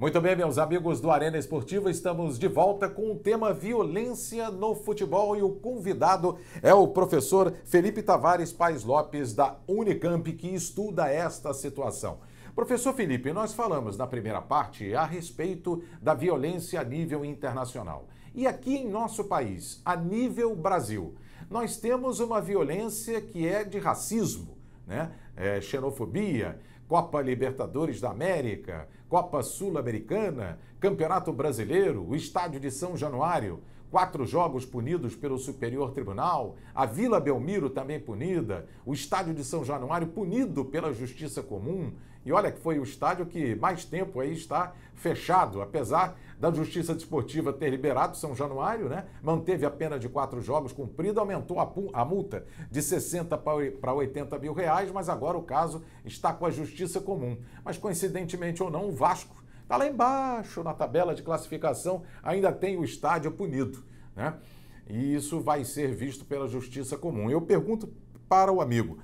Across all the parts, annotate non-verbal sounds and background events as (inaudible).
Muito bem, meus amigos do Arena Esportiva, estamos de volta com o tema violência no futebol e o convidado é o professor Felipe Tavares Pais Lopes da Unicamp que estuda esta situação. Professor Felipe, nós falamos na primeira parte a respeito da violência a nível internacional. E aqui em nosso país, a nível Brasil, nós temos uma violência que é de racismo, né? É, xenofobia, Copa Libertadores da América, Copa Sul-Americana, Campeonato Brasileiro, o Estádio de São Januário, quatro jogos punidos pelo Superior Tribunal, a Vila Belmiro também punida, o Estádio de São Januário punido pela Justiça Comum e olha que foi o estádio que mais tempo aí está fechado, apesar da Justiça Desportiva ter liberado São Januário, né? Manteve a pena de quatro jogos cumprida, aumentou a, a multa de 60 para 80 mil reais, mas agora o caso está com a Justiça Comum. Mas coincidentemente ou não, o Vasco está lá embaixo na tabela de classificação, ainda tem o estádio punido, né? E isso vai ser visto pela Justiça Comum. Eu pergunto para o amigo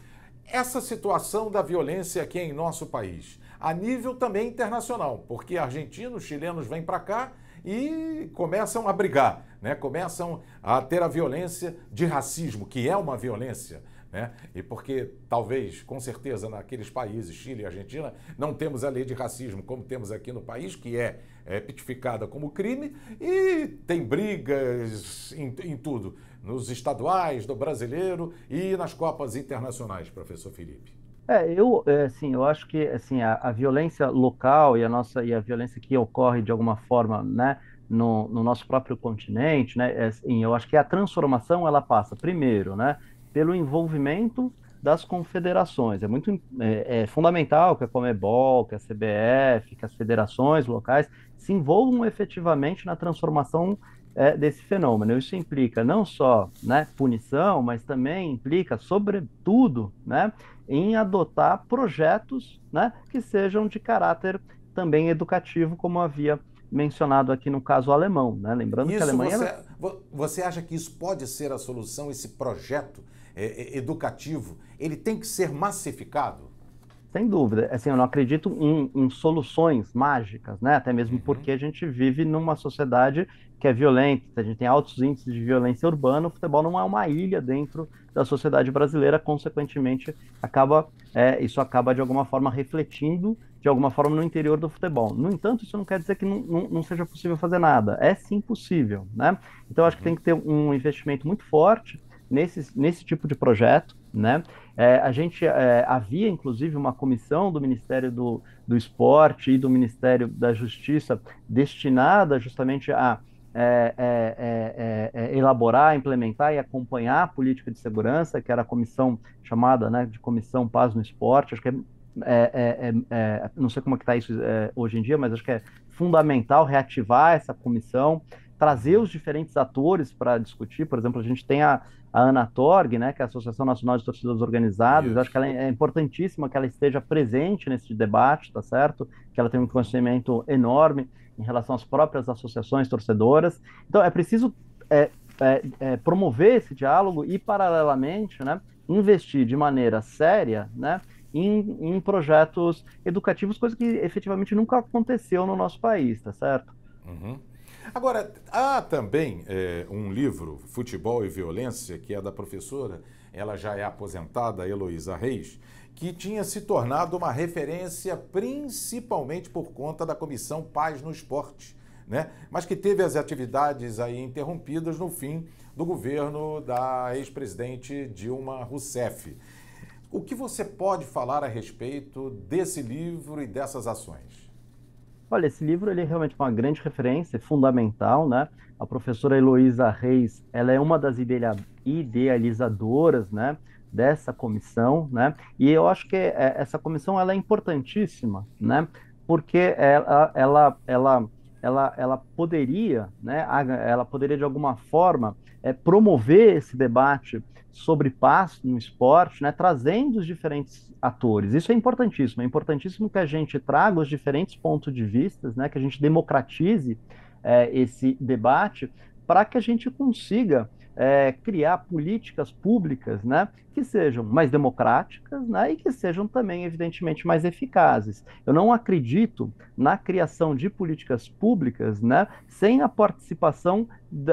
essa situação da violência aqui em nosso país, a nível também internacional, porque argentinos, chilenos vêm para cá e começam a brigar, né? começam a ter a violência de racismo, que é uma violência. Né? E porque talvez, com certeza, naqueles países, Chile e Argentina, não temos a lei de racismo como temos aqui no país, que é, é pitificada como crime, e tem brigas em, em tudo nos estaduais do brasileiro e nas Copas Internacionais, professor Felipe? É, eu, é, assim, eu acho que assim a, a, violência local e a nossa e a violência que ocorre de alguma forma, né, no, no nosso próprio continente, né, é, assim, eu acho que a transformação ela passa primeiro, né, pelo envolvimento das confederações. É muito é, é fundamental que a Comebol, que a CBF, que as federações locais se envolvam efetivamente na transformação é, desse fenômeno. Isso implica não só né, punição, mas também implica, sobretudo, né, em adotar projetos né, que sejam de caráter também educativo, como havia mencionado aqui no caso alemão. Né? Lembrando isso que a Alemanha. Você, você acha que isso pode ser a solução, esse projeto é, é, educativo? Ele tem que ser massificado? Sem dúvida. Assim, eu não acredito em, em soluções mágicas, né? até mesmo uhum. porque a gente vive numa sociedade que é violento a gente tem altos índices de violência urbana, o futebol não é uma ilha dentro da sociedade brasileira, consequentemente, acaba é, isso acaba de alguma forma refletindo de alguma forma no interior do futebol. No entanto, isso não quer dizer que não, não, não seja possível fazer nada. É sim possível, né? Então acho que tem que ter um investimento muito forte nesse, nesse tipo de projeto, né? É, a gente é, havia inclusive uma comissão do Ministério do, do Esporte e do Ministério da Justiça destinada justamente a é é, é, é, é, elaborar, implementar e acompanhar a política de segurança, que era a comissão chamada né, de Comissão Paz no Esporte. Acho que é, não sei como é que está isso hoje em dia, mas acho que é fundamental reativar essa comissão, trazer os diferentes atores para discutir. Por exemplo, a gente tem a, a Ana Torg, né, que é a Associação Nacional de Torcedores Organizados, Isso. acho que ela é importantíssima que ela esteja presente nesse debate, tá certo? Que ela tem um conhecimento enorme em relação às próprias associações torcedoras. Então, é preciso é, é, é, promover esse diálogo e, paralelamente, né, investir de maneira séria né, em, em, projetos educativos, coisa que efetivamente nunca aconteceu no nosso país, tá certo? Uhum. Agora, há também é, um livro, Futebol e Violência, que é da professora, ela já é aposentada, Heloísa Reis, que tinha se tornado uma referência principalmente por conta da Comissão Paz no Esporte, né? mas que teve as atividades aí interrompidas no fim do governo da ex-presidente Dilma Rousseff. O que você pode falar a respeito desse livro e dessas ações? Olha, esse livro ele é realmente uma grande referência, é fundamental, né? A professora Heloísa Reis, ela é uma das idealizadoras, né? dessa comissão, né? E eu acho que é, essa comissão ela é importantíssima, né? Porque ela, ela, ela, ela, ela poderia, né? Ela poderia de alguma forma é, promover esse debate sobre paz no esporte, né, trazendo os diferentes atores. Isso é importantíssimo. É importantíssimo que a gente traga os diferentes pontos de vista, né, que a gente democratize é, esse debate para que a gente consiga é, criar políticas públicas né, que sejam mais democráticas né, e que sejam também, evidentemente, mais eficazes. Eu não acredito na criação de políticas públicas né, sem a participação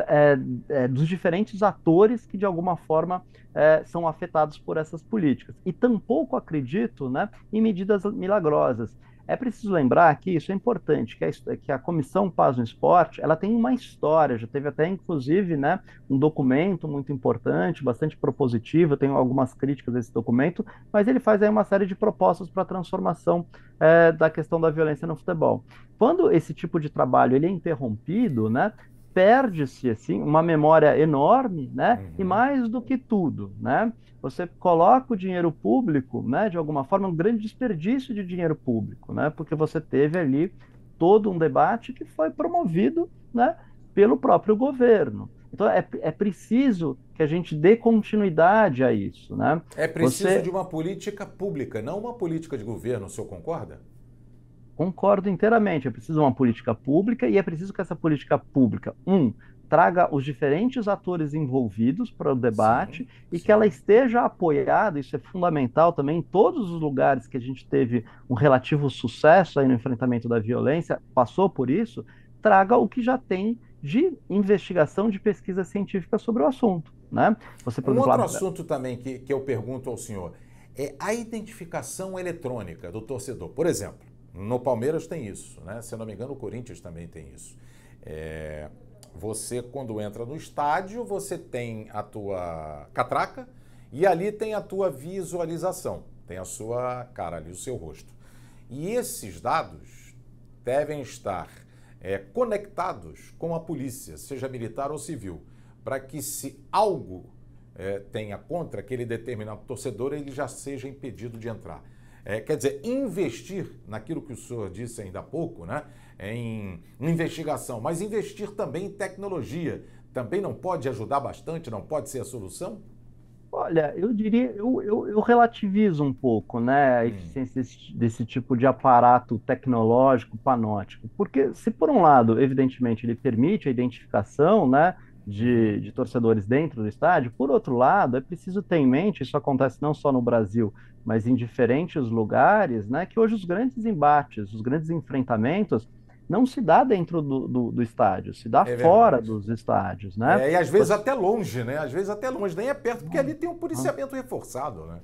é, é, dos diferentes atores que, de alguma forma, é, são afetados por essas políticas. E tampouco acredito né, em medidas milagrosas. É preciso lembrar que isso é importante, que a, que a Comissão Paz no Esporte, ela tem uma história, já teve até, inclusive, né, um documento muito importante, bastante propositivo, eu tenho algumas críticas a esse documento, mas ele faz aí uma série de propostas para a transformação é, da questão da violência no futebol. Quando esse tipo de trabalho ele é interrompido, né, perde-se assim uma memória enorme, né? Uhum. E mais do que tudo, né? Você coloca o dinheiro público, né, de alguma forma um grande desperdício de dinheiro público, né? Porque você teve ali todo um debate que foi promovido, né, pelo próprio governo. Então é, é preciso que a gente dê continuidade a isso, né? É preciso você... de uma política pública, não uma política de governo, o senhor concorda? Concordo inteiramente. É preciso uma política pública e é preciso que essa política pública, um, traga os diferentes atores envolvidos para o debate sim, e sim. que ela esteja apoiada, isso é fundamental também, em todos os lugares que a gente teve um relativo sucesso aí no enfrentamento da violência, passou por isso, traga o que já tem de investigação, de pesquisa científica sobre o assunto. Né? Você, por um exemplo, outro assunto também que, que eu pergunto ao senhor é a identificação eletrônica do torcedor. Por exemplo, no Palmeiras tem isso, né? Se não me engano, o Corinthians também tem isso. É, você, quando entra no estádio, você tem a tua catraca e ali tem a tua visualização, tem a sua cara ali, o seu rosto. E esses dados devem estar é, conectados com a polícia, seja militar ou civil, para que se algo é, tenha contra aquele determinado torcedor, ele já seja impedido de entrar. É, quer dizer, investir naquilo que o senhor disse ainda há pouco, né? em investigação, mas investir também em tecnologia, também não pode ajudar bastante, não pode ser a solução? Olha, eu diria, eu, eu, eu relativizo um pouco né, a hum. eficiência hum. desse, desse tipo de aparato tecnológico panótico, porque se por um lado, evidentemente, ele permite a identificação, né? de, de, torcedores dentro do estádio. Por outro lado, é preciso ter em mente, isso acontece não só no Brasil, mas em diferentes lugares, né, que hoje os grandes embates, os grandes enfrentamentos não se dá dentro do, do, do estádio, se dá é fora dos estádios, né? É, e às vezes Você... até longe, né? Às vezes até longe, nem é perto, porque ali tem um policiamento reforçado, né?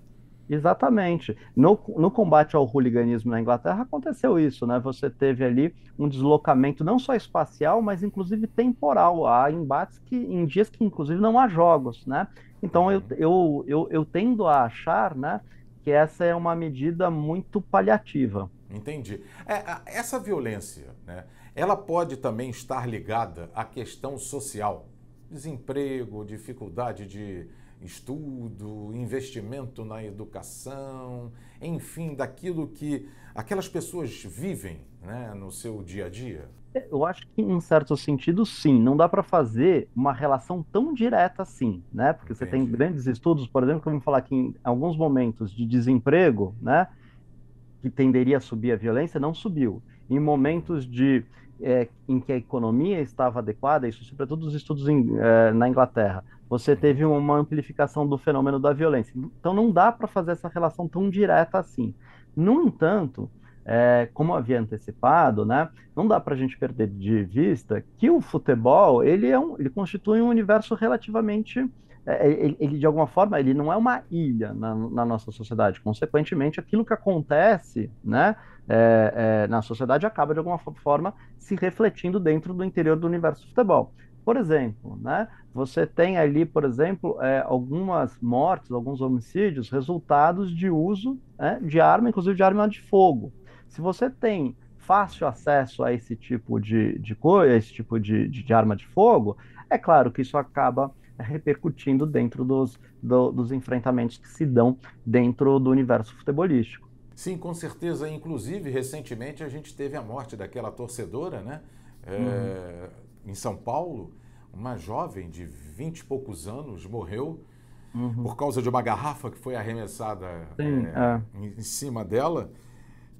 Exatamente. No, no combate ao hooliganismo na Inglaterra aconteceu isso, né? Você teve ali um deslocamento não só espacial, mas inclusive temporal. Há embates que, em dias que, inclusive, não há jogos, né? Então eu, uhum. eu, eu, eu tendo a achar né, que essa é uma medida muito paliativa. Entendi. É, essa violência, né, ela pode também estar ligada à questão social. Desemprego, dificuldade de estudo, investimento na educação, enfim, daquilo que aquelas pessoas vivem né, no seu dia a dia? Eu acho que, em certo sentido, sim. Não dá para fazer uma relação tão direta assim, né? Porque Entendi. você tem grandes estudos, por exemplo, que vão falar que em alguns momentos de desemprego, né, que tenderia a subir a violência, não subiu. Em momentos de é, em que a economia estava adequada, isso sobretudo os estudos em, é, na Inglaterra, você teve uma amplificação do fenômeno da violência. Então não dá para fazer essa relação tão direta assim. No entanto, é, como havia antecipado, né, não dá para a gente perder de vista que o futebol ele, é um, ele constitui um universo relativamente é, é, ele, ele, de alguma forma ele não é uma ilha na, na nossa sociedade. Consequentemente, aquilo que acontece, né, é, é, na sociedade acaba de alguma forma se refletindo dentro do interior do universo do futebol. Por exemplo, né, você tem ali, por exemplo, é, algumas mortes, alguns homicídios resultados de uso né, de arma, inclusive de arma de fogo. Se você tem fácil acesso a esse tipo de, de coisa, esse tipo de, de, de arma de fogo, é claro que isso acaba repercutindo dentro dos, do, dos enfrentamentos que se dão dentro do universo futebolístico. Sim, com certeza. Inclusive, recentemente a gente teve a morte daquela torcedora, né? É, uhum. Em São Paulo, uma jovem de vinte e poucos anos morreu uhum. por causa de uma garrafa que foi arremessada Sim, é, é. Em, em cima dela.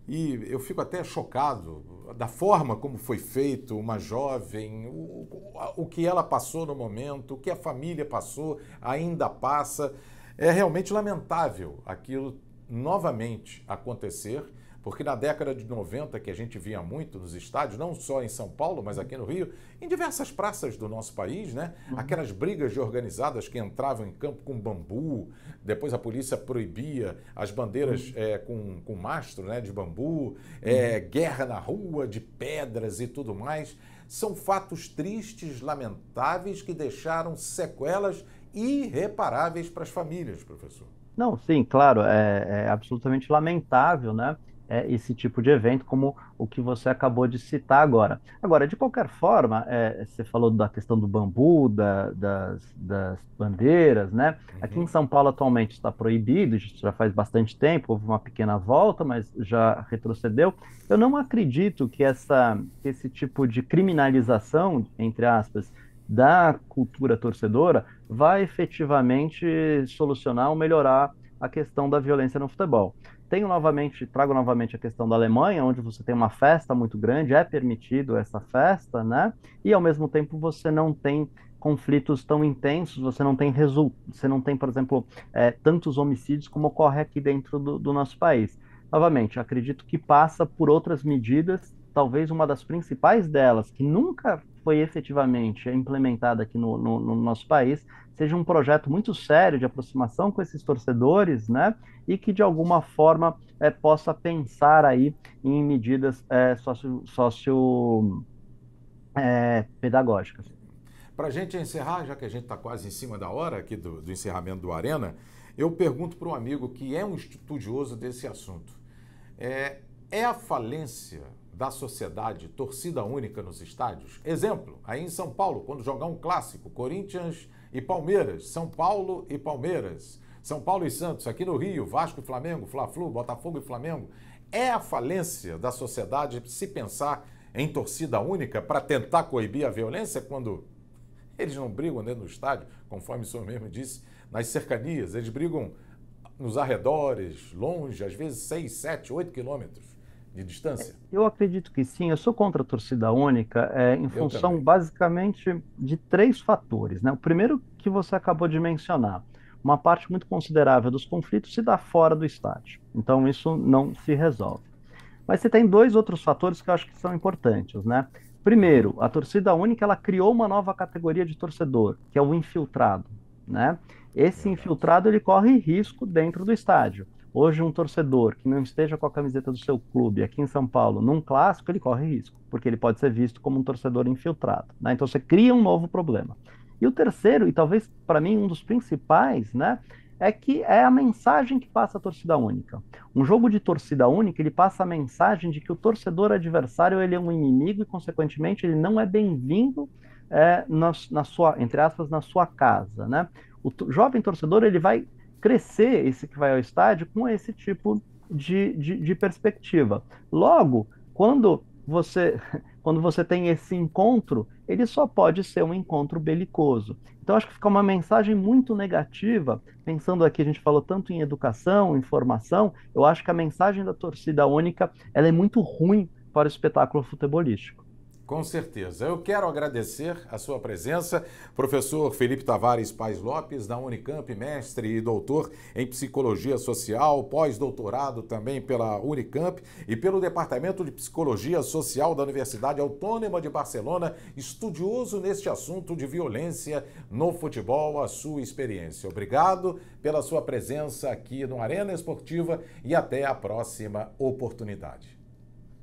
E eu fico até chocado da forma como foi feito uma jovem, o, o, que ela passou no momento, o que a família passou, ainda passa. É realmente lamentável aquilo novamente acontecer porque na década de 90, que a gente via muito nos estádios, não só em São Paulo, mas aqui no Rio, em diversas praças do nosso país, né? Uhum. Aquelas brigas de organizadas que entravam em campo com bambu, depois a polícia proibia as bandeiras é, com, com mastro né, de bambu, é, guerra na rua, de pedras e tudo mais. São fatos tristes, lamentáveis, que deixaram sequelas irreparáveis para as famílias, professor. Não, sim, claro, é, é absolutamente lamentável, né? é, esse tipo de evento, como o que você acabou de citar agora. Agora, de qualquer forma, é, você falou da questão do bambu, da, das, das, bandeiras, né? Uhum. Aqui em São Paulo atualmente está proibido, já faz bastante tempo, houve uma pequena volta, mas já retrocedeu. Eu não acredito que essa, esse tipo de criminalização, entre aspas, da cultura torcedora vai efetivamente solucionar ou melhorar a questão da violência no futebol. Tenho novamente, trago novamente a questão da Alemanha, onde você tem uma festa muito grande, é permitido essa festa, né? E ao mesmo tempo você não tem conflitos tão intensos, você não tem result... você não tem, por exemplo, é, tantos homicídios como ocorre aqui dentro do, do nosso país. Novamente, acredito que passa por outras medidas, talvez uma das principais delas, que nunca foi efetivamente implementada aqui no, no, no, nosso país seja um projeto muito sério de aproximação com esses torcedores, né? E que de alguma forma é, possa pensar aí em medidas é, eh, socio, socio é, eh, pedagógicas. Para a gente encerrar, já que a gente está quase em cima da hora aqui do, do encerramento do Arena, eu pergunto para um amigo que é um estudioso desse assunto: é, é a falência da sociedade torcida única nos estádios? Exemplo, aí em São Paulo, quando jogar um clássico, Corinthians e Palmeiras, São Paulo e Palmeiras, São Paulo e Santos, aqui no Rio, Vasco e Flamengo, Fla-Flu, Botafogo e Flamengo. É a falência da sociedade se pensar em torcida única para tentar coibir a violência quando eles não brigam dentro do estádio, conforme o senhor mesmo disse, nas cercanias, eles brigam nos arredores, longe, às vezes 6, 7, 8 quilômetros de distância? É, eu acredito que sim. Eu sou contra a torcida única é, em função basicamente de três fatores. Né? O primeiro que você acabou de mencionar, uma parte muito considerável dos conflitos se dá fora do estádio. Então isso não se resolve. Mas você tem dois outros fatores que eu acho que são importantes, né? Primeiro, a torcida única ela criou uma nova categoria de torcedor, que é o infiltrado, né? Esse infiltrado ele corre risco dentro do estádio. Hoje, um torcedor que não esteja com a camiseta do seu clube aqui em São Paulo, num clássico, ele corre risco, porque ele pode ser visto como um torcedor infiltrado. Né? Então, você cria um novo problema. E o terceiro, e talvez para mim um dos principais, né, é que é a mensagem que passa a torcida única. Um jogo de torcida única, ele passa a mensagem de que o torcedor adversário ele é um inimigo e, consequentemente, ele não é bem-vindo é, na, na, sua, entre aspas, na sua casa, né? O jovem torcedor ele vai crescer esse que vai ao estádio com esse tipo de, de, de perspectiva. Logo, quando você, (laughs) quando você tem esse encontro, ele só pode ser um encontro belicoso. Então, acho que fica uma mensagem muito negativa, pensando aqui, a gente falou tanto em educação, em formação, eu acho que a mensagem da torcida única ela é muito ruim para o espetáculo futebolístico. Com certeza. Eu quero agradecer a sua presença, professor Felipe Tavares Pais Lopes, da Unicamp, mestre e doutor em psicologia social, pós-doutorado também pela Unicamp e pelo Departamento de Psicologia Social da Universidade Autônoma de Barcelona, estudioso neste assunto de violência no futebol, a sua experiência. Obrigado pela sua presença aqui no Arena Esportiva e até a próxima oportunidade.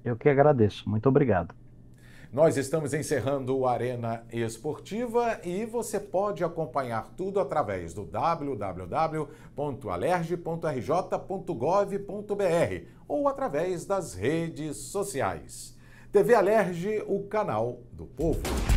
Eu que agradeço. Muito obrigado. Nós estamos encerrando o Arena Esportiva e você pode acompanhar tudo através do www.alerj.rj.gov.br ou através das redes sociais. TV Alerge, o canal do povo.